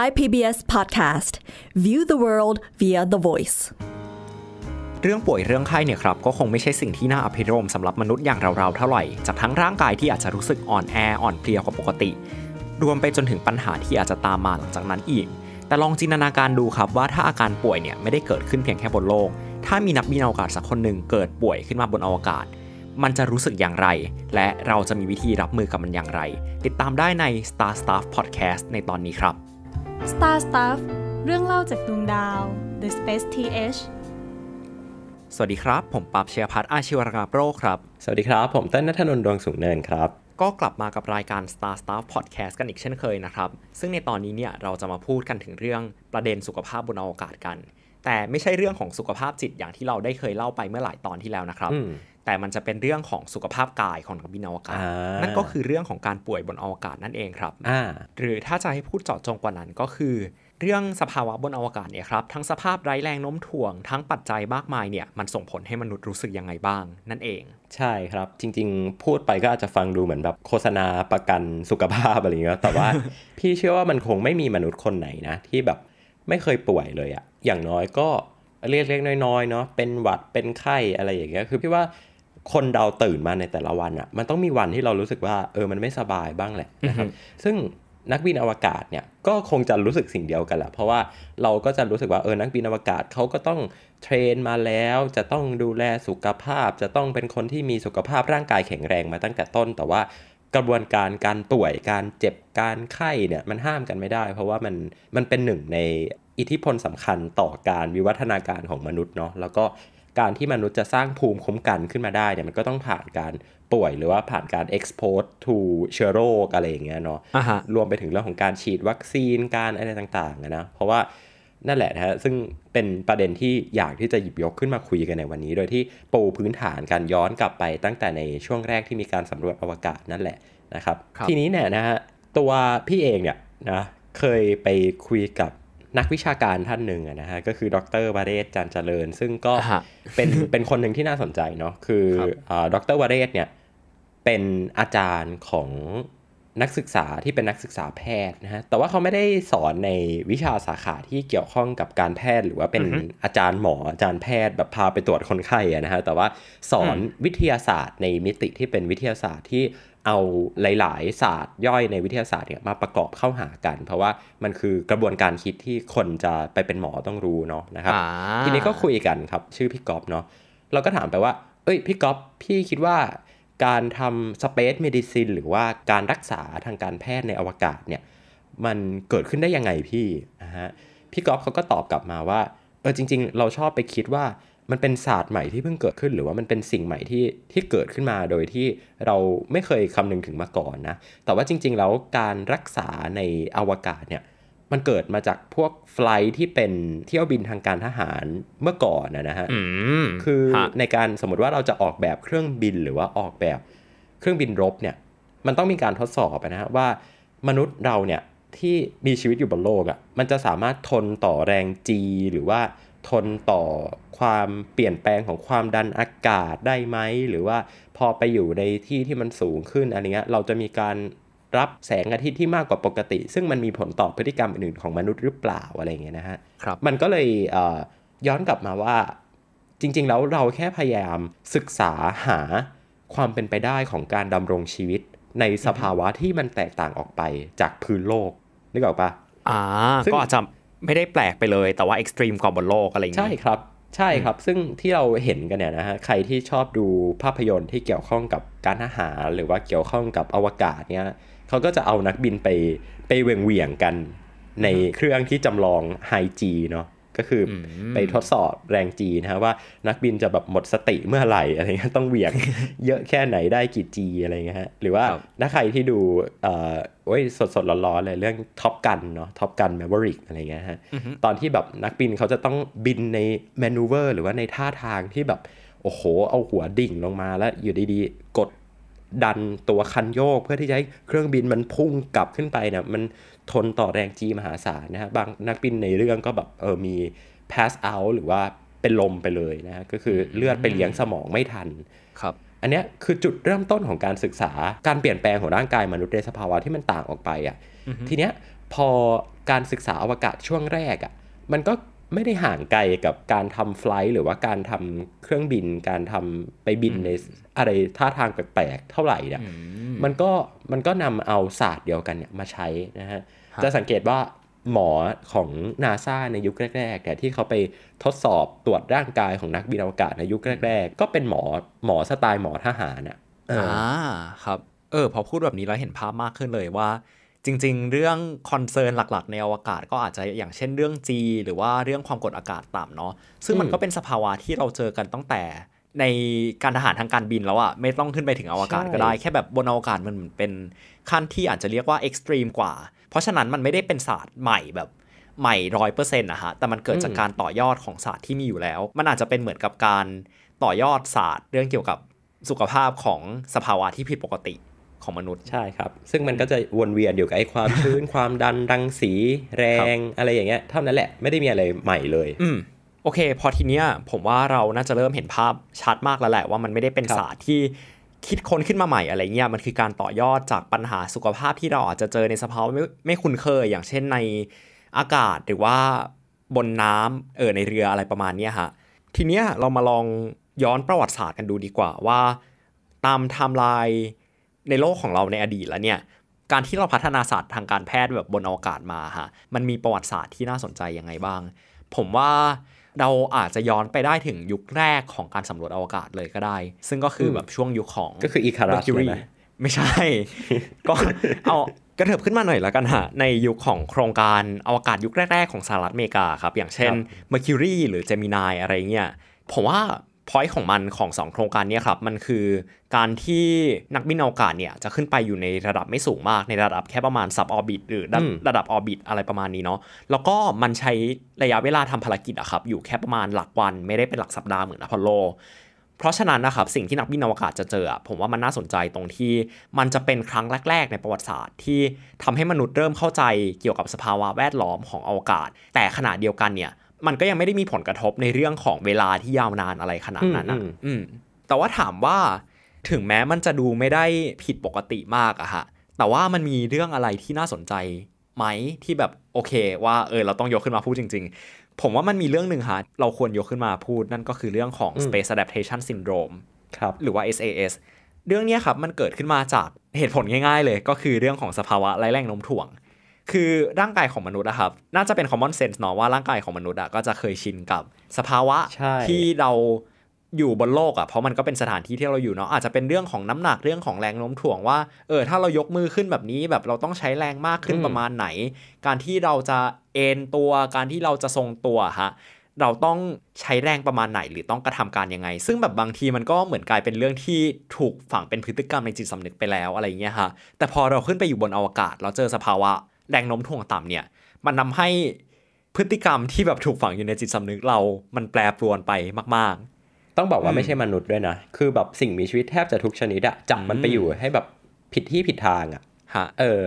Thai PBS Podcast View the world via the voice เรื่องป่วยเรื่องไข้เนี่ยครับก็คงไม่ใช่สิ่งที่น่าอภิรมสำหรับมนุษย์อย่างเราๆเท่าไหร่ จากทั้งร่างกายที่อาจจะรู้สึกอ่อนแออ่อนเพลียกว่าปกติรวมไปจนถึงปัญหาที่อาจจะตามมาหลังจากนั้นอีก แต่ลองจินตนาการดูครับว่าถ้าอาการป่วยเนี่ยไม่ได้เกิดขึ้นเพียงแค่บนโลก ถ้ามีนักบินอวกาศสักคนหนึ่งเกิดป่วยขึ้นมาบนอวกาศมันจะรู้สึกอย่างไร และเราจะมีวิธีรับมือกับมันอย่างไร ติดตามได้ใน Star Stuff Podcast ในตอนนี้ครับ Star Stuff เรื่องเล่าจากดวงดาว The Space TH สวัสดีครับ ผมปรับเชียพัฒอาชีวรกาโปรครับ สวัสดีครับ ผมเต้นนัทนนท์ดวงสูงเนินครับ ก็กลับมากับรายการ Star Stuff Podcast กันอีกเช่นเคยนะครับ ซึ่งในตอนนี้เนี่ย เราจะมาพูดกันถึงเรื่องประเด็นสุขภาพบนอวกาศกัน แต่ไม่ใช่เรื่องของสุขภาพจิตอย่างที่เราได้เคยเล่าไปเมื่อหลายตอนที่แล้วนะครับแต่มันจะเป็นเรื่องของสุขภาพกายของนักบินอวกาศ นั่นก็คือเรื่องของการป่วยบนอวกาศนั่นเองครับหรือถ้าจะให้พูดเจาะจงกว่านั้น ก็คือเรื่องสภาวะบนอวกาศเนี่ยครับทั้งสภาพไร้แรงโน้มถ่วง ทั้งปัจจัยมากมายเนี่ยมันส่งผลให้มนุษย์รู้สึกยังไงบ้าง นั่นเอง ใช่ครับจริง ๆ พูดไปก็อาจจะฟังดูเหมือนแบบโฆษณาประกันสุขภาพอะไรเงี้ยแต่ว่าพี่เชื่อว่ามันคงไม่มีมนุษย์คนไหนนะที่แบบไม่เคยป่วยเลยอะอย่างน้อยก็เรล็กน้อยๆเนาะเป็นหวัดเป็นไข้อะไรอย่างเงี้ยคือพี่ว่าคนเราตื่นมาในแต่ละวันอะ่ะมันต้องมีวันที่เรารู้สึกว่า เออมันไม่สบายบ้างแหละนะครับซึ่งนักบินอวกาศเนี่ยก็คงจะรู้สึกสิ่งเดียวกันแหละเพราะว่าเราก็จะรู้สึกว่าเออนักบินอวกาศเขาก็ต้องเทรนมาแล้วจะต้องดูแลสุขภาพจะต้องเป็นคนที่มีสุขภาพร่างกายแข็งแรงมาตั้งแต่ต้น แต่ว่ากระบวนการการป่วยการเจ็บการไข้เนี่ยมันห้ามกันไม่ได้เพราะว่ามันมันเป็นหนึ่งในอิทธิพลสำคัญต่อการวิวัฒนาการของมนุษย์เนาะแล้วก็การที่มนุษย์จะสร้างภูมิคุ้มกันขึ้นมาได้เนี่ยมันก็ต้องผ่านการป่วยหรือว่าผ่านการ e x p o r t to เชื้อโรคอะไรอย่างเงี้ยเนาะรวมไปถึงเรื่องของการฉีดวัคซีนการอะไรต่างๆนะ เพราะว่านั่นแหละนะฮะซึ่งเป็นประเด็นที่อยากที่จะหยิบยกขึ้นมาคุยกันในวันนี้ โดยที่ปูพื้นฐานการย้อนกลับไปตั้งแต่ในช่วงแรกที่มีการสำรวจอวกาศนั่นแหละนะครับรบทีนี้เนี่ยนะฮะตัวพี่เองเนี่ยนะเคยไปคุยกับนักวิชาการท่านหนึ่งนะฮะก็คือดรวาเรศจันเจริญ ซึ่งก็เป็นเป็นคนหนึ่งที่น่าสนใจเนาะคือดรวาเรศเนี่ยเป็นอาจารย์ของนักศึกษาที่เป็นนักศึกษาแพทย์นะฮะแต่ว่าเขาไม่ได้สอนในวิชาสาขาที่เกี่ยวข้องกับการแพทย์หรือว่าเป็นอาจารย์หมออาจารย์แพทย์แบบพาไปตรวจคนไข้นะฮะแต่ว่าสอนวิทยาศาสตร์ในมิติที่เป็นวิทยาศาสตร์ที่เอาหลายๆ ศาสตร์ย่อยในวิทยาศาสตร์เนี่ยมาประกอบเข้าหากัน เพราะว่ามันคือกระบวนการคิดที่คนจะไปเป็นหมอต้องรู้เนาะนะครับทีนี้ก็คุยกันครับ ชื่อพี่ก๊อฟเนาะเราก็ถามไปว่า เอ้ย พี่ก๊อฟพี่คิดว่าการทำสเปซเมดิซินหรือว่าการรักษาทางการแพทย์ในอวกาศเนี่ยมันเกิดขึ้นได้ยังไงพี่นะฮะพี่ก๊อฟเขาก็ตอบกลับมาว่าเออจริงๆเราชอบไปคิดว่ามันเป็นศาสตร์ใหม่ที่เพิ่งเกิดขึ้น หรือว่ามันเป็นสิ่งใหม่ที่ที่เกิดขึ้นมาโดยที่เราไม่เคยคำนึงถึงมาก่อนนะ แต่ว่าจริง ๆ แล้วการรักษาในอวกาศเนี่ยมันเกิดมาจากพวกไฟล์ที่เป็นเที่ยวบินทางการทหารเมื่อก่อนนะฮะคือในการสมมติว่าเราจะออกแบบเครื่องบินหรือว่าออกแบบเครื่องบินรบเนี่ย มันต้องมีการทดสอบนะฮะว่ามนุษย์เราเนี่ยที่มีชีวิตอยู่บนโลกอะ่ะ มันจะสามารถทนต่อแรงจีหรือว่าทนต่อความเปลี่ยนแปลงของความดันอากาศได้ไหม หรือว่าพอไปอยู่ในที่ที่มันสูงขึ้นอะไรเงี้ยเราจะมีการรับแสงอาทิตย์ที่มากกว่าปกติ ซึ่งมันมีผลต่อพฤติกรรมอื่นของมนุษย์หรือเปล่าอะไรเงี้ยนะฮะครับมันก็เลยย้อนกลับมาว่า จริง ๆ แล้วเราแค่พยายามศึกษาหาความเป็นไปได้ของการดำรงชีวิต ในสภาวะที่มันแตกต่างออกไปจากพื้นโลกนึกออกปะอ่า ก็อาจจะไม่ได้แปลกไปเลย แต่ว่าเอ็กซ์ตรีมกว่าบนโลกอะไรเงี้ยใช่ครับใช่ครับ ซึ่งที่เราเห็นกันเนี่ยนะฮะ ใครที่ชอบดูภาพยนตร์ที่เกี่ยวข้องกับการทหารหรือว่าเกี่ยวข้องกับอวกาศเนี่ยเขาก็จะเอานักบินไปไปเวียงเวียงกัน ในเครื่องที่จำลองไฮจีเนาะก็คือไปทดสอบแรงจีนะฮะว่านักบินจะแบบหมดสติเมื่อไหร่อะไรเงี้ยต้องเหวี่ยงเยอะแค่ไหนได้กี่จีอะไรเงี้ยฮะหรือว่าถ้าใครที่ดูเอ่อโอ้ยสดสดร้อนๆเลยเรื่องท็อปกันเนาะท็อปกันแมเวอริกอะไรเงี้ยฮะตอนที่แบบนักบินเขาจะต้องบินในแมนูเวอร์ หรือว่าในท่าทางที่แบบโอ้โห เอาหัวดิ่งลงมาแล้วอยู่ดีๆกดดันตัวคันโยกเพื่อที่จะให้เครื่องบินมันพุ่งกลับขึ้นไปเนี่ยมันทนต่อแรงจีมหาศาลนะฮะบางนักบินในเรื่องก็แบบเออมี pass out หรือว่าเป็นลมไปเลยนะก็คือเลือดไปเลี้ยงสมองไม่ทันครับ อันนี้คือจุดเริ่มต้นของการศึกษาการเปลี่ยนแปลงของร่างกายมนุษย์ในสภาวะที่มันต่างออกไปอะ่ะทีเนี้ยพอการศึกษาอวกาศช่วงแรกอะ่ะ มันก็ไม่ได้ห่างไกลกับการทำไฟล์หรือว่าการทำเครื่องบินการทำไปบินในอะไรท่าทางแปลกๆเท่าไหร่เนี่ย มันก็มันก็นำเอาศาสตร์เดียวกันเนี่ยมาใช้นะฮะจะสังเกตว่าหมอของนาซาในยุคแรก ๆ แต่ที่เขาไปทดสอบตรวจร่างกายของนักบินอวกาศในยุคแรกๆ ก็เป็นหมอหมอสไตล์หมอทหารอ่ะอ่าครับ เออพอพูดแบบนี้แล้วเห็นภาพมากขึ้นเลยว่าจริงๆ เรื่องคอนเซิร์นหลักๆ ในอวกาศก็อาจจะอย่างเช่นเรื่อง G หรือว่าเรื่องความกดอากาศต่ำเนาะซึ่งมันก็เป็นสภาวะที่เราเจอกันตั้งแต่ ในการทหารทางการบินแล้วอะไม่ต้องขึ้นไปถึงอวกาศก็ได้ แค่แบบบนอวกาศมันเหมือนเป็นขั้นที่อาจจะเรียกว่าเอ็กซ์ตรีมกว่า เพราะฉะนั้นมันไม่ได้เป็นศาสตร์ใหม่แบบใหม่ร้อยเปอร์เซ็นต์นะฮะแต่มันเกิดจากการต่อยอดของศาสตร์ที่มีอยู่แล้ว มันอาจจะเป็นเหมือนกับการต่อยอดศาสตร์ เรื่องเกี่ยวกับสุขภาพของสภาวะที่ผิดปกติของมนุษย์ ใช่ครับ ซึ่งมันก็จะวนเวียนอยู่กับไอ้ความชื้นความดัน รังสีแรงอะไรอย่างเงี้ยเท่านั้นแหละ ไม่ได้มีอะไรใหม่เลยอืโอเค พอทีเนี้ยผมว่าเราน่าจะเริ่มเห็นภาพชัดมากแล้วแหละ ว่ามันไม่ได้เป็นศาสตร์ที่คิดค้นขึ้นมาใหม่อะไรเงี้ยมันคือการต่อยอดจากปัญหาสุขภาพที่เราอาจจะเจอในสภาวะไม่ไม่คุ้นเคยอย่างเช่นในอากาศหรือว่าบนน้ำเออในเรืออะไรประมาณนี้ฮะทีเนี้ยเรามาลองย้อนประวัติศาสตร์กันดูดีกว่า ว่าตามไทม์ไลน์ในโลกของเราในอดีตแล้วเนี่ย การที่เราพัฒนาศาสตร์ทางการแพทย์แบบบนอวกาศมาฮะมันมีประวัติศาสตร์ที่น่าสนใจยังไงบ้าง ผมว่าเราอาจจะย้อนไปได้ถึงยุคแรกของการสำรวจอวกาศเลยก็ได้ ซึ่งก็คือแบบช่วงยุคของก็คืออีคารัสไม่ใช่ ก็เอากระเถิบขึ้นมาหน่อยแล้วกันฮะในยุคของโครงการอวกาศยุคแรกๆของสหรัฐอเมริกาครับ อย่างเช่น Mercury หรือ Gemini อะไรเงี้ยผมว่าพอยต์ของมันของ 2 โครงการนี้ครับมันคือการที่นักบินอวกาศเนี่ยจะขึ้นไปอยู่ในระดับไม่สูงมาก ในระดับแค่ประมาณซับออร์บิทหรือระดับออร์บิทอะไรประมาณนี้เนาะแล้วก็มันใช้ระยะเวลาทำภารกิจอะครับอยู่แค่ประมาณหลักวันไม่ได้เป็นหลักสัปดาห์เหมือนอพอลโล เพราะฉะนั้นนะครับสิ่งที่นักบินอวกาศจะเจอผมว่ามันน่าสนใจตรงที่มันจะเป็นครั้งแรก ๆ ในประวัติศาสตร์ ที่ทำให้มนุษย์เริ่มเข้าใจเกี่ยวกับสภาวะแวดล้อมของอวกาศ แต่ขณะเดียวกันเนี่ยมันก็ยังไม่ได้มีผลกระทบในเรื่องของเวลาที่ยาวนานอะไรขนาดนั้นนะแต่ว่าถามว่า ถึงแม้มันจะดูไม่ได้ผิดปกติมากอะฮะ แต่ว่ามันมีเรื่องอะไรที่น่าสนใจไหมที่แบบโอเค ว่าเออเราต้องยกขึ้นมาพูดจริงๆ ผมว่ามันมีเรื่องหนึ่งฮะ เราควรยกขึ้นมาพูดนั่นก็คือเรื่องของ space adaptation syndrome ครับ หรือว่า SAS เรื่องนี้ครับมันเกิดขึ้นมาจากเหตุผลง่าย ๆ เลย ก็คือเรื่องของสภาวะไร้แรงโน้มถ่วงคือร่างกายของมนุษย์นะครับน่าจะเป็นคอมมอนเซนส์เนาะว่า ร่างกายของมนุษย์อะก็จะเคยชินกับสภาวะที่เราอยู่บนโลกอะ่ะเพราะมันก็เป็นสถานที่ที่เราอยู่เนาะอาจจะเป็นเรื่องของน้ำหนักเรื่องของแรงโน้มถ่วงว่าเออถ้าเรายกมือขึ้นแบบนี้แบบเราต้องใช้แรงมากขึ้นประมาณไหน การที่เราจะเอนตัวการที่เราจะทรงตัวฮะเราต้องใช้แรงประมาณไหนหรือต้องกระทำการยังไง ซึ่งแบบบางทีมันก็เหมือนกลายเป็นเรื่องที่ถูกฝังเป็นพฤติกรรมในจิตสำนึกไปแล้วอะไรเงี้ยฮะแต่พอเราขึ้นไปอยู่บนอวกาศ เราเจอสภาวะแรงโน้มถ่วงต่ำเนี่ยมันทาให้พฤติกรรมที่แบบถูกฝังอยู่ในจิตสำนึกเรามันแปรปรวนไปมาก ๆ ต้องบอกว่าไม่ใช่มนุษย์ด้วยนะ คือแบบสิ่งมีชีวิตแทบจะทุกชนิดอะจับมันไปอยู่ให้แบบผิดที่ผิดทางอะฮะเออ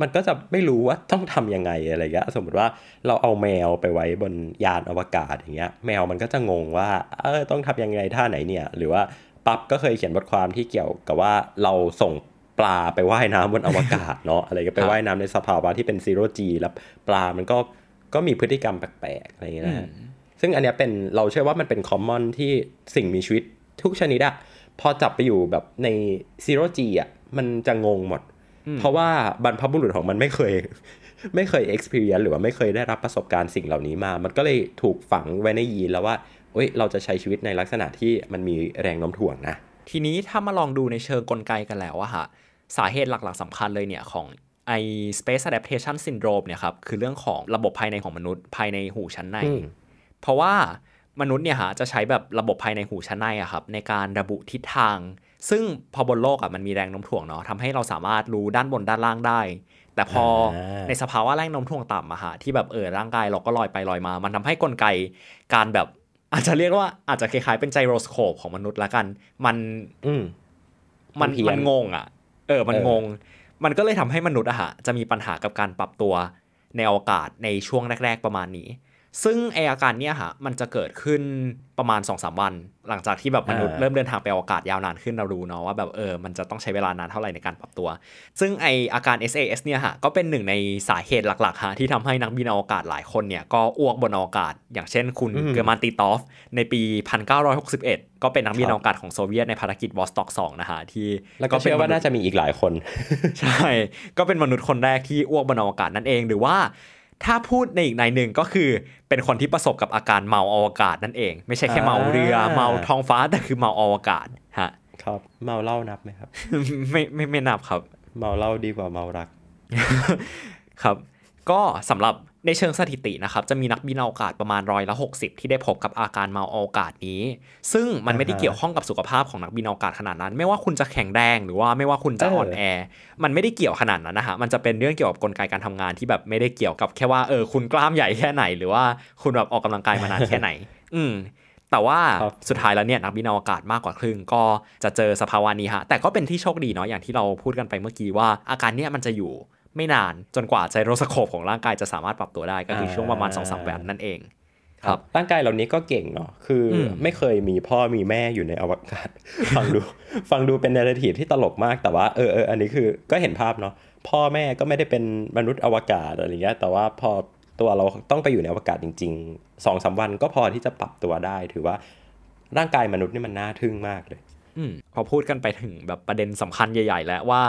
มันก็จะไม่รู้ว่าต้องทํำยังไงอะไรเงี้ยสมมติว่าเราเอาแมวไปไว้บนยานอวกาศอย่างเงี้ยแมวมันก็จะงงว่าเออต้องทํำยังไงท่าไหนเนี่ย หรือว่าปั๊บก็เคยเขียนบทความที่เกี่ยวกับว่าเราส่งปลาไปว่ายน้ำบนอวกาศเนาะอะไรก็ไปว่ายน้ำในสภาวะที่เป็นซีโร่จีแล้วปลา มันก็ก็มีพฤติกรรมแปลกๆอะไรอย่างเงี้ยนะซึ่งอันเนี้ยเป็นเราเชื่อว่ามันเป็นคอมมอนที่สิ่งมีชีวิตทุกชนิดอะพอจับไปอยู่แบบในซีโร่จีอะมันจะงงหมด เพราะว่าบรรพบุรุษของมันไม่เคยไม่เคย experience หรือว่าไม่เคยได้รับประสบการณ์สิ่งเหล่านี้มา มันก็เลยถูกฝังไว้ในยีนแล้วว่า เอ้ย เราจะใช้ชีวิตในลักษณะที่มันมีแรงโน้มถ่วงนะทีนี้ถ้ามาลองดูในเชิงกลไกกันแล้วอะฮะสาเหตุหลัก ๆสำคัญเลยเนี่ย ของไอ space adaptation syndrome เนี่ยครับคือเรื่องของระบบภายในของมนุษย์ภายในหูชั้นใน เพราะว่ามนุษย์เนี่ยฮะจะใช้แบบระบบภายในหูชั้นในอะครับ ในการระบุทิศทาง ซึ่งพอบนโลกอะมันมีแรงโน้มถ่วงเนาะทำให้เราสามารถรู้ด้านบนด้านล่างได้ แต่พอในสภาวะแรงโน้มถ่วงต่ำอะฮะที่แบบเออร่างกายเราก็ลอยไปลอยมา มันทำให้กลไกการแบบอาจจะเรียกว่าอาจจะคล้ายๆเป็นไจโรสโคปของมนุษย์ละกัน มันมันมันงงอะเออ มันงง มันก็เลยทำให้มนุษย์อะฮะ จะมีปัญหากับการปรับตัว ในอวกาศในช่วงแรก ๆ ประมาณนี้ซึ่งไออาการเนี้ยฮะมันจะเกิดขึ้นประมาณ2อสวัน หลังจากที่แบบมนุษย์เริ่มเดินทางไปอวกาศยาวนานขึ้นเรารู้เนาะว่าแบบเออมันจะต้องใช้เวลานานเท่าไหร่ในการปรับตัว ซึ่งไออาการ SAS เนี่ยฮะก็เป็นหนึ่งในสาเหตุหลักๆฮะที่ทำให้นักบินอวกาศหลายคนเนี่ยก็อ้วกบนอวกาศอย่างเช่นคุณเกอร์มานตีตอฟในปี 1961 ก็เป็นนักบินอวกาศของโซเวียตในภารกิจวอสต็อก2นะฮะที่แล้วก็เชื่อว่าน่าจะมีอีกหลายคนใช่ก็เป็นมนุษย์คนแรกที่อ้วกบนอวกาศนั่นเองหรือว่าถ้าพูดในอีกในหนึ่งก็คือเป็นคนที่ประสบกับอาการเมาอวกาศนั่นเอง ไม่ใช่แค่เมาเรือเมาท้องฟ้า แต่คือเมาอวกาศ ฮะ ครับ เมาเหล้านับไหมครับไม่ไม่ไม่นับครับ เมาเหล้าดีกว่าเมารัก ครับ ก็สำหรับในเชิงสถิตินะครับจะมีนักบินอวกาศประมาณร้อยละ60 ที่ได้พบกับอาการเมาอวกาศนี้ ซึ่งมันไม่ได้เกี่ยวข้องกับสุขภาพของนักบินอวกาศขนาดนั้น ไม่ว่าคุณจะแข็งแรงหรือว่าไม่ว่าคุณจะอ่อนแอ มันไม่ได้เกี่ยวขนาดนั้นนะฮะมันจะเป็นเรื่องเกี่ยวกับกลไกการทำงานที่แบบไม่ได้เกี่ยวกับแค่ว่าเออคุณกล้ามใหญ่แค่ไหน หรือว่าคุณแบบออกกำลังกายมานานแค่ไหน อืมแต่ว่าสุดท้ายแล้วเนี่ยนักบินอวกาศมากกว่าครึ่ง ก็จะเจอสภาวะนี้ฮะแต่ก็เป็นที่โชคดีเนาะอย่างที่เราพูดกันไปเมื่อกี้ว่า อาการเนี้ยมันจะอยู่ไม่นานจนกว่าไจโรสโคปของร่างกายจะสามารถปรับตัวได้ก็คือช่วงประมาณสองสาแวบนั่นเอง ครับร่างกายเหล่านี้ก็เก่งเนาะคือ ไม่เคยมีพ่อมีแม่อยู่ในอวกาศฟังดูฟังดูเป็นนาราทีที่ตลกมาก แต่ว่าเออเอออันนี้คือก็เห็นภาพเนาะพ่อแม่ก็ไม่ได้เป็นมนุษย์อวกาศอะไรเงี้ย แต่ว่าพอตัวเราต้องไปอยู่ในอวกาศจริงๆสองสาวันก็พอที่จะปรับตัวได้ ถือว่าร่างกายมนุษย์นี่มันน่าทึ่งมากเลยอพอพูดกันไปถึงแบบประเด็นสำคัญใหญ่ ๆ แล้วว่า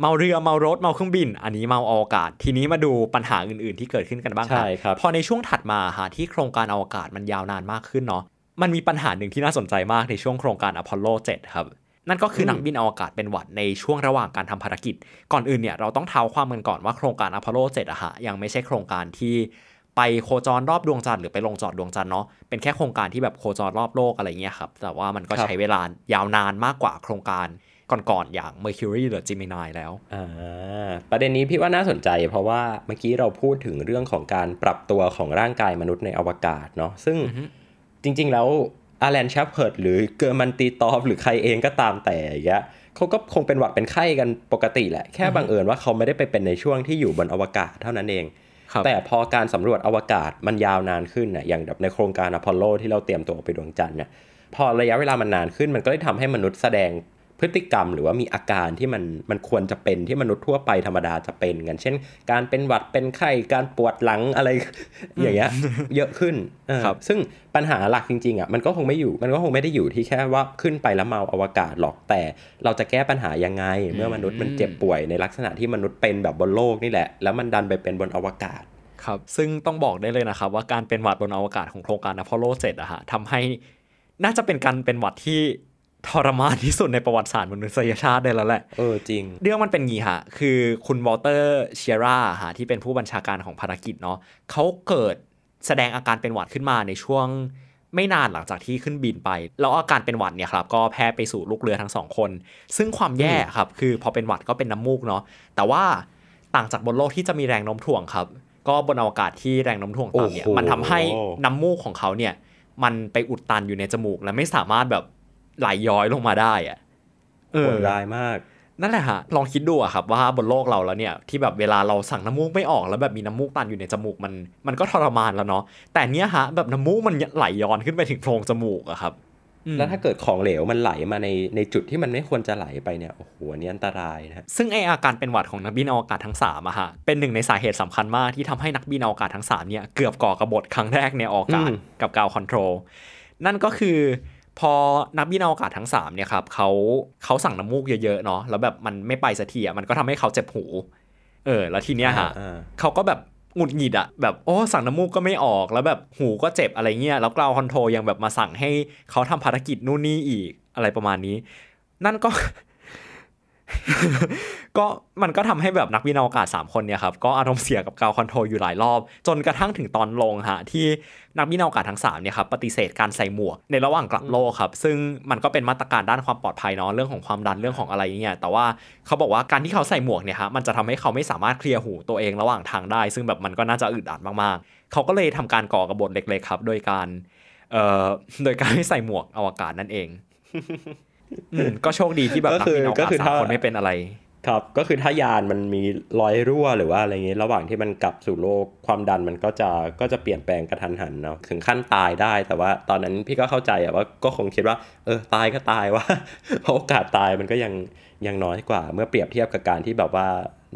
เมาเรือเมารถเมาเครื่องบิน อันนี้เมาอวกาศทีนี้มาดูปัญหาอื่นๆ ที่เกิดขึ้นกันบ้างครับ พอในช่วงถัดมาฮะที่โครงการอวกาศมันยาวนานมากขึ้นเนาะมันมีปัญหาหนึ่งที่น่าสนใจมากในช่วงโครงการอพอลโล 7 ครับ นั่นก็คือ นักบินอวกาศเป็นหวัดในช่วงระหว่างการทำภารกิจ ก่อนอื่นเนี่ยเราต้องเท้าความกันก่อนว่าโครงการอพอลโล7อะฮะยังไม่ใช่โครงการที่ ไปโคจรรอบดวงจันทร์หรือไปลงจอดดวงจันทร์เนาะเป็นแค่โครงการที่แบบโคจรรอบโลกอะไรเงี้ยครับแต่ว่ามันก็ใช้เวลายาวนานมากกว่าโครงการก่อนๆอย่าง Mercury หรือ Gemini แล้วประเด็นนี้พี่ว่าน่าสนใจ เพราะว่าเมื่อกี้เราพูดถึงเรื่องของการปรับตัวของร่างกายมนุษย์ในอวกาศเนาะ ซึ่งจริง ๆ แล้วอาแลนชาเพิร์ดหรือเกอร์มันตีตอฟหรือใครเองก็ตามแต่ยเงี้ยเขาก็คงเป็นหวัดเป็นไข้กันปกติแหละ แค่บังเอิญว่าเขาไม่ได้ไปเป็นในช่วงที่อยู่บนอวกาศเท่านั้นเอง แต่พอการสำรวจอวกาศมันยาวนานขึ้นนะอย่างแบบในโครงการอพอลโลที่เราเตรียมตัวไปดวงจันทร์เนี่ย พอระยะเวลามันนานขึ้น มันก็ได้ทำให้มนุษย์แสดงพฤติกรรมหรือว่ามีอาการที่มันมันควรจะเป็นที่มนุษย์ทั่วไปธรรมดาจะเป็นกันเช่นการเป็นหวัดเป็นไข้การปวดหลังอะไรอย่างเงี้ยเยอะขึ้นครับซึ่งปัญหาหลักจริงๆอ่ะมันก็คงไม่อยู่มันก็คงไม่ได้อยู่ที่แค่ว่าขึ้นไปแล้วเมาอวกาศหรอกแต่ เราจะแก้ปัญหายังไง เมื่อมนุษย์มันเจ็บป่วยในลักษณะที่มนุษย์เป็นแบบบนโลกนี่แหละ แล้วมันดันไปเป็นบนอวกาศครับ ซึ่งต้องบอกได้เลยนะครับ ว่าการเป็นหวัดบนอวกาศของโครงการอพอลโลดอะฮะทำให้น่าจะเป็นการเป็นหวัดที่ทรมานที่สุดในประวัติศาสตร์มนุษยชาติได้แล้วแหละ เออจริง เรื่องมันเป็นงี้ฮะคือคุณวอลเตอร์เชียร่าฮะที่เป็นผู้บัญชาการของภารกิจเนาะเขาเกิดแสดงอาการเป็นหวัดขึ้นมาในช่วง ไม่นานหลังจากที่ขึ้นบินไป แล้วอาการเป็นหวัดเนี่ยครับ ก็แพร่ไปสู่ลูกเรือทั้งสองคน ซึ่งความแย่ครับคือพอเป็นหวัดก็เป็นน้ำมูกเนาะ แต่ว่าต่างจากบนโลกที่จะมีแรงโน้มถ่วงครับ ก็บนอวกาศที่แรงโน้มถ่วงต่ำเนี่ยมันทำให้น้ำมูกของเขาเนี่ยมันไปอุดตันอยู่ในจมูกและไม่สามารถแบบไหลยย้อยลงมาได้อะเออร้ายมาก นั่นแหละฮะลองคิดดูอะครับว่าบนโลกเราแล้วเนี่ย ที่แบบเวลาเราสั่งน้ำมูกไม่ออกแล้วแบบมีน้ำมูกตันอยู่ในจมูกมัน มันก็ทรมานแล้วเนาะแต่เนี้ยฮะแบบน้ำมูกมันไหลยย้อนขึ้นไปถึงโพรงจมูกอะครับแล้วถ้าเกิดของเหลวมันไหลมาในในจุดที่มันไม่ควรจะไหลไปเนี่ยโอ้โหนี่อันตรายนะ ซึ่งไออาการเป็นหวัดของนักบินอวกาศทั้ง3ามอะฮะเป็นหนึ่งในสาเหตุสำคัญมากที่ทำให้นักบินอวกาศทั้ง3เนี่ยเกือบก่อกระบฏครั้งแรกในอวกาศกับกาวคอนโทรลนั่นก็คือพอนักบินอวกาศทั้ง3เนี่ยครับเขาเขาสั่งน้ำมูกเยอะๆเนาะแล้วแบบมันไม่ไปสักทีอ่ะมันก็ทำให้เขาเจ็บหู เออแล้วทีเนี้ยฮะเขาก็แบบหงุดหงิดอะแบบโอ้สั่งน้ำมูกก็ไม่ออก แล้วแบบหูก็เจ็บอะไรเงี้ยแล้วกลาวคอนโทรยังแบบมาสั่งให้เขาทำภารกิจนู่นนี่อีกอะไรประมาณนี้ นั่นก็ก็มันก็ทำให้แบบนักวินอวกาศ 3 คนเนี่ยครับก็อารมณ์เสียกับการคอนโทรลอยู่หลายรอบ จนกระทั่งถึงตอนลงฮะที่นักวินอวกาศทั้ง3เนี่ยครับปฏิเสธการใส่หมวกในระหว่างกลับโลกครับ ซึ่งมันก็เป็นมาตรการด้านความปลอดภัยเนาะเรื่องของความดันเรื่องของอะไรเนี่ยแต่ว่าเขาบอกว่าการที่เขาใส่หมวกเนี่ยฮะมันจะทำให้เขาไม่สามารถเคลียร์หูตัวเองระหว่างทางได้ ซึ่งแบบมันก็น่าจะอึดอัดมากๆ เขาก็เลยทำการก่อกระบนเล็กๆครับ โดยการเอ่อโดยการไม่ใส่หมวกอวกาศนั่นเองก็โชคดีที่แบบนี่นอองาสามคนไม่เป็นอะไร ครับก็คือถ้ายานมันมีรอยรั่วหรือว่าอะไรเงี้ยระหว่างที่มันกลับสู่โลกความดันมันก็จะก็จะเปลี่ยนแปลงกระทันหันเนาะถึงขั้นตายได้แต่ว่าตอนนั้นพี่ก็เข้าใจอะว่าก็คงคิดว่าเออตายก็ตายว่าเพราะโอกาสตายมันก็ยังยังน้อยกว่าเมื่อเปรียบเทียบกับการที่แบบว่า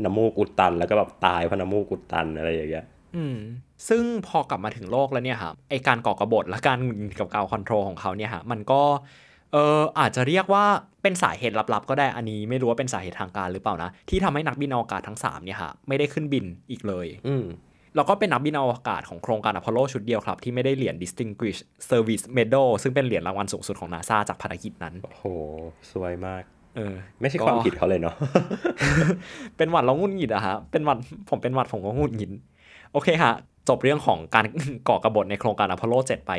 น้ำมูกอุดตัน แล้วก็แบบตายเพราะน้ำมูกอุดตันอะไรอย่างเงี้ยอืม ซึ่งพอกลับมาถึงโลกแล้วเนี่ยครับไอการก่อกระบฏและการกับการคอนโทรลของเขาเนี่ยฮะมันก็เอออาจจะเรียกว่าเป็นสาเหตุลับๆก็ได้อันนี้ไม่รู้ว่าเป็นสาเหตุทางการหรือเปล่านะ ที่ทำให้นักบินอวกาศทั้ง 3 เนี่ยค่ะไม่ได้ขึ้นบินอีกเลยอืแล้วก็เป็นนักบินอวกาศของโครงการอพอลโลชุดเดียวครับ ที่ไม่ได้เหรียญ Distinguished Service Medal ซึ่งเป็นเหรียญรางวัลสูงสุดของนาซาจากภารกิจนั้นโอ้โหสวยมากเออไม่ใช่ความผิดเขาเลยเนาะเป็นหวัดเรางุนหงิดอะฮะเป็นหวัดผมเป็นหวัดผมก็งุนหงิดโอเคค่ะจบเรื่องของการก่อกระบฏในโครงการอพอลโล7ไป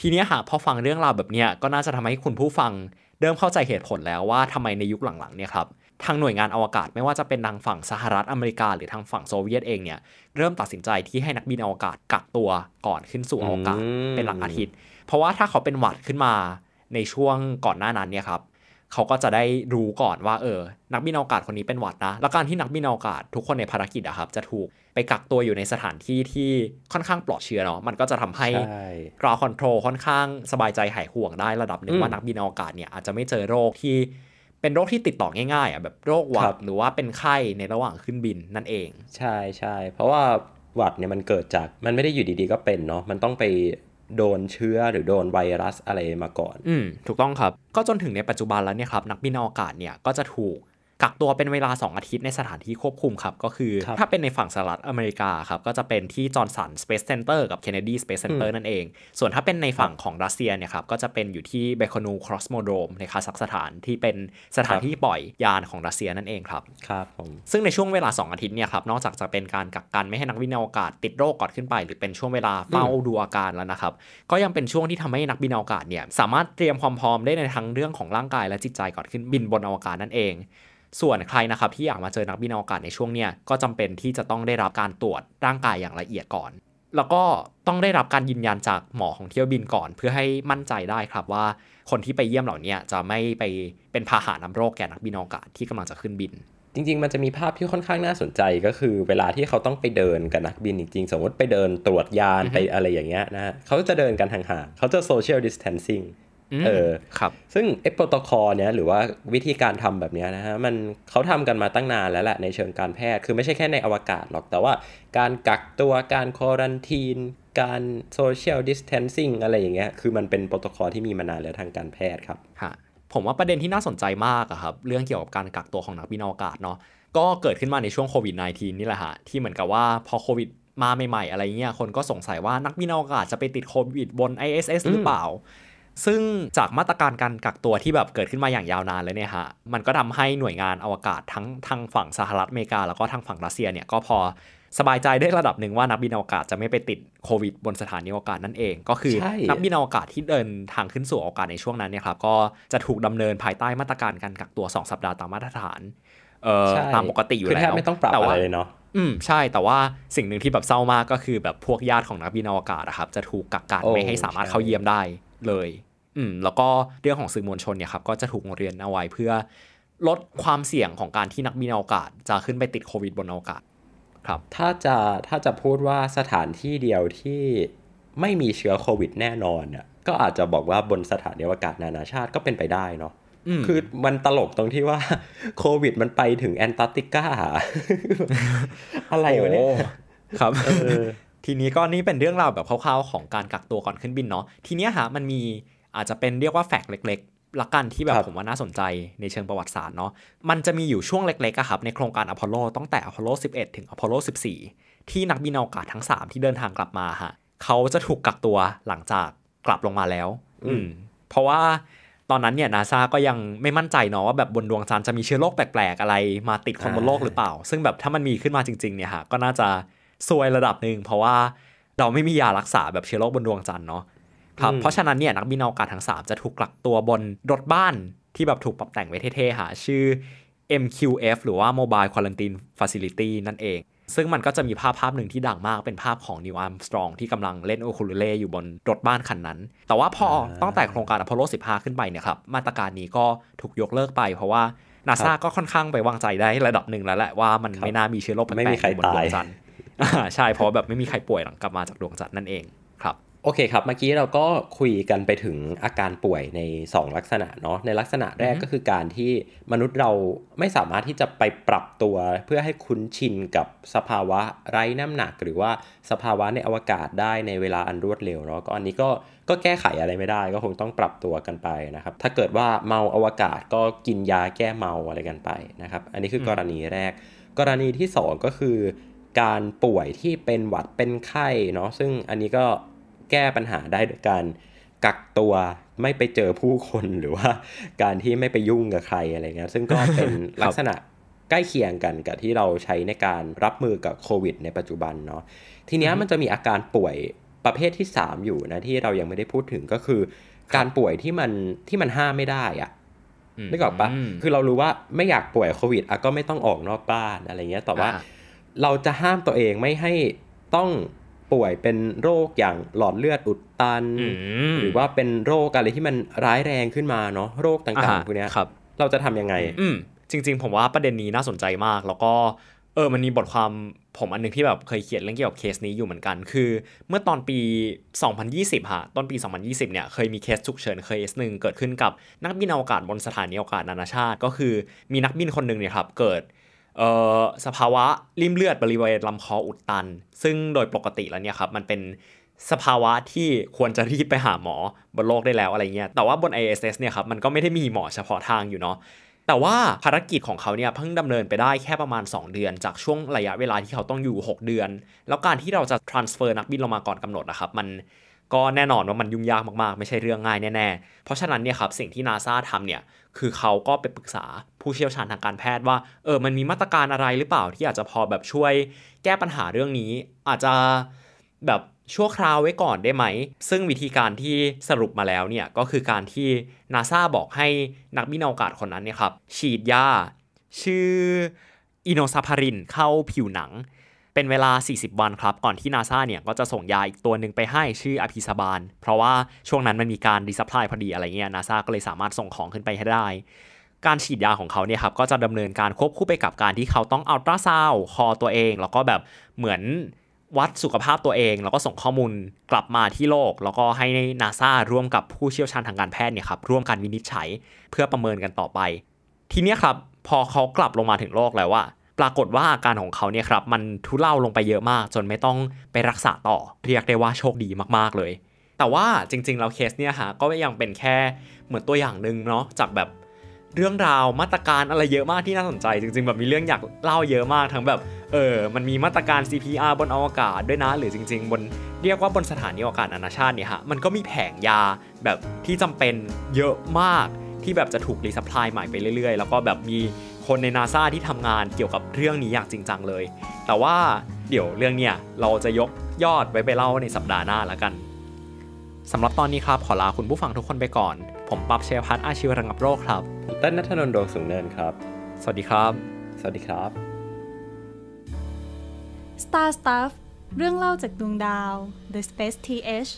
ทีนี้หากพอฟังเรื่องราวแบบเนี้ย ก็น่าจะทำให้คุณผู้ฟังเริ่มเข้าใจเหตุผลแล้วว่าทำไมในยุคหลังๆเนี่ยครับทางหน่วยงานอวกาศไม่ว่าจะเป็นทางฝั่งสหรัฐอเมริกา หรือทางฝั่งโซเวียตเองเนี่ยเริ่มตัดสินใจที่ให้นักบินอวกาศกักตัวก่อนขึ้นสู่อวกาศเป็นหลักอาทิตย์เพราะว่าถ้าเขาเป็นหวัดขึ้นมาในช่วงก่อนหน้านั้นเนี่ยครับเขาก็จะได้รู้ก่อนว่าเออ นักบินอวกาศคนนี้เป็นหวัดนะ แล้วการที่นักบินอวกาศทุกคนในภารกิจอะครับ จะถูกไปกักตัวอยู่ในสถานที่ที่ค่อนข้างปลอดเชื้อเนาะ มันก็จะทำให้กราคอนโทรลค่อนข้างสบายใจหายห่วงได้ระดับหนึ่งว่านักบินอวกาศเนี่ยอาจจะไม่เจอโรคที่ เป็นโรคที่ติดต่อง่ายๆอ่ะแบบโรคหวัดหรือว่าเป็นไข้ในระหว่างขึ้นบินนั่นเอง ใช่ใช่เพราะว่าหวัดเนี่ยมันเกิดจากมันไม่ได้อยู่ดีๆก็เป็นเนาะ มันต้องไปโดนเชื้อหรือโดนไวรัสอะไรมาก่อน อืม ถูกต้องครับ ก็จนถึงในปัจจุบันแล้วเนี่ยครับ นักบินอวกาศเนี่ยก็จะถูกกักตัวเป็นเวลา 2 อาทิตย์ในสถานที่ควบคุมครับก็คือคถ้าเป็นในฝั่งสหรัฐอเมริกาครับก็จะเป็นที่จอร์นสันสเปซเซ็นเตอร์กับเคนเนดีสเปซเซ็นเตอร์นั่นเอง ส่วนถ้าเป็นในฝั่งของรัสเซียเนี่ยครับก็จะเป็นอยู่ที่เบคอนูครอสโมโดมในคาซัคสถานที่เป็นสถานที่ปล่อยยานของรัสเซียนั่นเองครับครับผมซึ่งในช่วงเวลา 2 อาทิตย์เนี่ยครับนอกจากจะเป็นการกักกันไม่ให้นักวินอวกาศติดโรคก่อนขึ้นไป หรือเป็นช่วงเวลาเฝ้าดูอาการแล้วนะครับก็ยังเป็นช่วงที่ทำให้นักบินอวกาศเนี่ยสามารถเตรียมความพร้อมได้ในทั้งเรื่องของร่างกาย และจิตใจก่อนขึ้นบินบนอวกาศนั่นเองส่วนใครนะครับที่อยากมาเจอนักบินอวกาศในช่วงเนี้ยก็จำเป็นที่จะต้องได้รับการตรวจร่างกายอย่างละเอียดก่อน แล้วก็ต้องได้รับการยืนยันจากหมอ ของเที่ยวบินก่อนเพื่อให้มั่นใจได้ครับ ว่าคนที่ไปเยี่ยมเหล่านี้จะไม่ไปเป็นพาหะนำโรคแก่นักบินอวกาศที่กำลังจะขึ้นบิน จริง ๆ มันจะมีภาพที่ค่อนข้างน่าสนใจก็คือ เวลาที่เขาต้องไปเดินกับนักบินจริงๆ สมมติไปเดินตรวจยานไปอะไรอย่างเงี้ยนะเขาจะเดินกันห่างๆเขาจะซเชียลดิสเทนซิ่งเออครับ ซึ่งอโปรโตคอลเนี้ยหรือว่าวิธีการทำแบบนี้นะฮะ มันเขาทำกันมาตั้งนานแล้วแหละในเชิงการแพทย์ คือไม่ใช่แค่ในอวกาศหรอก แต่ว่าการกักตัวการควอรันทีน การโซเชียลดิสเทนซิ่งอะไรอย่างเงี้ย คือมันเป็นโปรโตคอลที่มีมานานแล้วทางการแพทย์ครับฮะผมว่าประเด็นที่น่าสนใจมากอะครับ เรื่องเกี่ยวกับการกักตัวของนักบินอวกาศเนาะ ก็เกิดขึ้นมาในช่วงโควิด -19 นี่แหละฮะ ที่เหมือนกับว่าพอโควิดมาใหม่ๆ อะไรเงี้ย คนก็สงสัยว่านักบินอวกาศจะไปติดโควิดบน ISS หรือเปล่าซึ่งจากมาตรการการกักตัวที่แบบเกิดขึ้นมาอย่างยาวนานเลยเนี่ยฮะ มันก็ทำให้หน่วยงานอวกาศทั้งทางฝั่งสหรัฐอเมริกาแล้วก็ทางฝั่งรัสเซียเนี่ย ก็พอสบายใจได้ระดับหนึ่งว่านักบินอวกาศจะไม่ไปติดโควิดบนสถานีอวกาศนั่นเอง ก็คือนักบินอวกาศที่เดินทางขึ้นสู่อวกาศในช่วงนั้นเนี่ยครับ ก็จะถูกดำเนินภายใต้มาตรการการกักตัว 2 สัปดาห์ตามมาตรฐาน ตามปกติอยู่แล้วแไม่ต้องปรับอะไรเลยเนาะ อืม ใช่ แต่ว่าสิ่งหนึ่งที่แบบเศร้ามากก็คือแบบพวกญาติของนักบินอวกาศนะครับ จะถูกกักกันไม่ให้สามารถเข้าเยี่ยมได้เลย อืม แล้วก็เรื่องของสื่อมวลชนเนี่ยครับ ก็จะถูกเรียนเอาไว้เพื่อลดความเสี่ยงของการที่นักบินอวกาศจะขึ้นไปติดโควิดบนอวกาศครับ ถ้าจะถ้าจะพูดว่าสถานที่เดียวที่ไม่มีเชื้อโควิดแน่นอนเนี่ย ก็อาจจะบอกว่าบนสถานอวกาศนานาชาติก็เป็นไปได้เนาะคือมันตลกตรงที่ว่า โควิด มันไปถึงแอนตาร์กติกา อะไรวะเนี่ยครับทีนี้ก็นี่เป็นเรื่องราวแบบคร่าวๆ ของการกักตัวก่อนขึ้นบินเนาะทีนี้ฮะมันมีอาจจะเป็นเรียกว่าแฟกเล็กๆ ละกันที่แบบผมว่าน่าสนใจในเชิงประวัติศาสตร์เนาะมันจะมีอยู่ช่วงเล็กๆครับ ในโครงการอพอลโลตั้งแต่อพอลโล11 ถึงอพอลโล14 ที่นักบินอวกาศทั้ง 3 ที่เดินทางกลับมาฮะเขาจะถูกกักตัวหลังจากกลับลงมาแล้ว อืม เพราะว่าตอนนั้นเนี่ยนาซาก็ยังไม่มั่นใจเนาะว่าแบบบนดวงจันทร์จะมีเชื้อโรคแปลกๆอะไรมาติดคนบนโลกหรือเปล่า ซึ่งแบบถ้ามันมีขึ้นมาจริงๆเนี่ยฮะก็น่าจะซวยระดับหนึ่ง เพราะว่าเราไม่มียารักษาแบบเชื้อโรคบนดวงจันทร์เนาะครับเพราะฉะนั้นเนี่ยนักบินอวกาศทั้ง 3 จะถูกกลักตัวบนรถบ้านที่แบบถูกปรับแต่งไว้เท่ๆหา ชื่อ MQF หรือว่า Mobile Quarantine Facility นั่นเอง ซึ่งมันก็จะมีภาพภาพหนึ่งที่ดังมากเป็นภาพของนิวอัลสตรองที่กำลังเล่นโอคูลูเล่อยู่บนรถบ้านคันนั้น แต่ว่าพอตั้งแต่โครงการอพอลโล15ขึ้นไปเนี่ยครับมาตรการนี้ก็ถูกยกเลิกไป เพราะว่านาซาก็ค่อนข้างไปวางใจได้ระดับหนึ่งแล้วแหละว่ามันไม่น่ามีเชื้อโรคแปลกๆบนดวงจันทร์ใช่เพราะแบบไม่มีใครป่วยหลังกลับมาจากดวงจันทร์นั่นเองครับ โอเคครับ เมื่อกี้เราก็คุยกันไปถึงอาการป่วยใน 2 ลักษณะเนาะในลักษณะแรกก็คือการที่มนุษย์เราไม่สามารถที่จะไปปรับตัว เพื่อให้คุ้นชินกับสภาวะไร้น้ำหนักหรือว่าสภาวะในอวกาศได้ในเวลาอันรวดเร็วเนาะก็อันนี้ก็ก็แก้ไขอะไรไม่ได้ ก็คงต้องปรับตัวกันไปนะครับถ้าเกิดว่าเมาอวกาศก็กินยาแก้เมาอะไรกันไปนะครับ อันนี้คือกรณีแรก กรณีที่2ก็คือการป่วยที่เป็นหวัดเป็นไข้เนาะซึ่งอันนี้ก็แก้ปัญหาได้้วยการกักตัว ไม่ไปเจอผู้คนหรือว่า การที่ไม่ไปยุ่งกับใครอะไรเงี้ยซึ่งก็เป็นลักษณะใกล้เคียงกันกับที่เราใช้ในการรับมือกับโควิด ในปัจจุบันเนาะทีนี้มันจะมีอาการป่วยประเภทที่ 3 อยู่นะที่เรายังไม่ได้พูดถึงก็คือ การป่วยที่มันที่มันห้ามไม่ได้อะนึกออกปะคือเรารู้ว่าไม่อยากป่วยโควิดอะก็ไม่ต้องออกนอกบ้านอะไรเงี้ยแต่ว่าเราจะห้ามตัวเองไม่ให้ต้องป่วยเป็นโรคอย่างหลอดเลือดอุดตัน หรือว่าเป็นโรคอะไรที่มันร้ายแรงขึ้นมาเนาะโรคต่างๆพวกนี้เราจะทำยังไงจริงๆผมว่าประเด็นนี้น่าสนใจมาก แล้วก็เออมันมีบทความผมอันนึงที่แบบเคยเขียนเรื่องเกี่ยวกับเคสนี้อยู่เหมือนกัน คือ เมื่อตอนปี 2020ฮะต้นปี2020เนี่ยเคยมีเคสฉุกเฉินเคสหนึ่งเกิดขึ้นกับนักบินอวกาศบนสถานีอวกาศนานาชาติก็คือมีนักบินคนหนึ่งเนี่ยครับเกิดสภาวะริมเลือดบริเวณลำคออุดตัน ซึ่งโดยปกติแล้วเนี่ยครับมันเป็นสภาวะที่ควรจะรีบไปหาหมอบนโลกได้แล้วอะไรเงี้ยแต่ว่าบน ISS เนี่ยครับมันก็ไม่ได้มีหมอเฉพาะทางอยู่เนาะแต่ว่าภารกิจของเขาเนี่ย เพิ่งดำเนินไปได้แค่ประมาณ 2 เดือน จากช่วงระยะเวลาที่เขาต้องอยู่ 6 เดือน แล้วการที่เราจะ transfer นักบินลงมาก่อนกำหนดนะครับมันก็แน่นอนว่ามันยุ่งยากมากๆ ไม่ใช่เรื่องง่ายแน่ๆ เพราะฉะนั้นเนี่ยครับ สิ่งที่นาซาทำเนี่ย คือเขาก็ไปปรึกษาผู้เชี่ยวชาญทางการแพทย์ว่าเออมันมีมาตรการอะไรหรือเปล่าที่อาจจะพอแบบช่วยแก้ปัญหาเรื่องนี้ อาจจะแบบชั่วคราวไว้ก่อนได้ไหม ซึ่งวิธีการที่สรุปมาแล้วเนี่ย ก็คือการที่นาซาบอกให้นักบินอวกาศคนนั้นเนี่ยครับฉีดยาชื่ออิโนซาพารินเข้าผิวหนังเป็นเวลา 40 วันครับ ก่อนที่นาซาเนี่ยก็จะส่งยาอีกตัวหนึ่งไปให้ชื่ออภิสบาลเพราะว่าช่วงนั้นมันมีการรีซัพพลายพอดีอะไรเงี้ยนาซาก็เลยสามารถส่งของขึ้นไปให้ได้ การฉีดยาของเขาเนี่ยครับ ก็จะดำเนินการควบคู่ไปกับการที่เขาต้องอัลตราซาวคอตัวเอง แล้วก็แบบเหมือนวัดสุขภาพตัวเอง แล้วก็ส่งข้อมูลกลับมาที่โลก แล้วก็ให้นาซาร่วมกับผู้เชี่ยวชาญทางการแพทย์เนี่ยครับร่วมกันวินิจฉัยเพื่อประเมินกันต่อไป ทีนี้ครับพอเขากลับลงมาถึงโลกแล้วว่าปรากฏว่าอาการของเขาเนี่ยครับมันทุเลาลงไปเยอะมาก จนไม่ต้องไปรักษาต่อ เรียกได้ว่าโชคดีมากๆเลย แต่ว่าจริงๆแล้วเคสเนี่ยฮะก็ยังเป็นแค่เหมือนตัวอย่างหนึ่งเนาะจากแบบเรื่องราวมาตรการอะไรเยอะมากที่น่าสนใจ จริงๆ แบบมีเรื่องอยากเล่าเยอะมากทั้งแบบเออมันมีมาตรการ CPR บนอวกาศด้วยนะ หรือจริง ๆ บน เรียกว่าบนสถานีอวกาศนานาชาติเนี่ยฮะมันก็มีแผงยาแบบที่จำเป็นเยอะมากที่แบบจะถูกรีซัพพลายใหม่ไปเรื่อยๆแล้วก็แบบมีคนในนาซาที่ทำงานเกี่ยวกับเรื่องนี้อย่างจริงจังเลย แต่ว่าเดี๋ยวเรื่องเนี้ยเราจะยกยอดไว้ไปเล่าในสัปดาห์หน้าละกันสำหรับตอนนี้ครับ ขอลาคุณผู้ฟังทุกคนไปก่อน ผมปั๊บเชลพัทอาชีวระงับโรคครับเต้นนัทนนท์ดวงสูงเนินครับ สวัสดีครับ สวัสดีครับ Star Stuff เรื่องเล่าจากดวงดาว The Space TH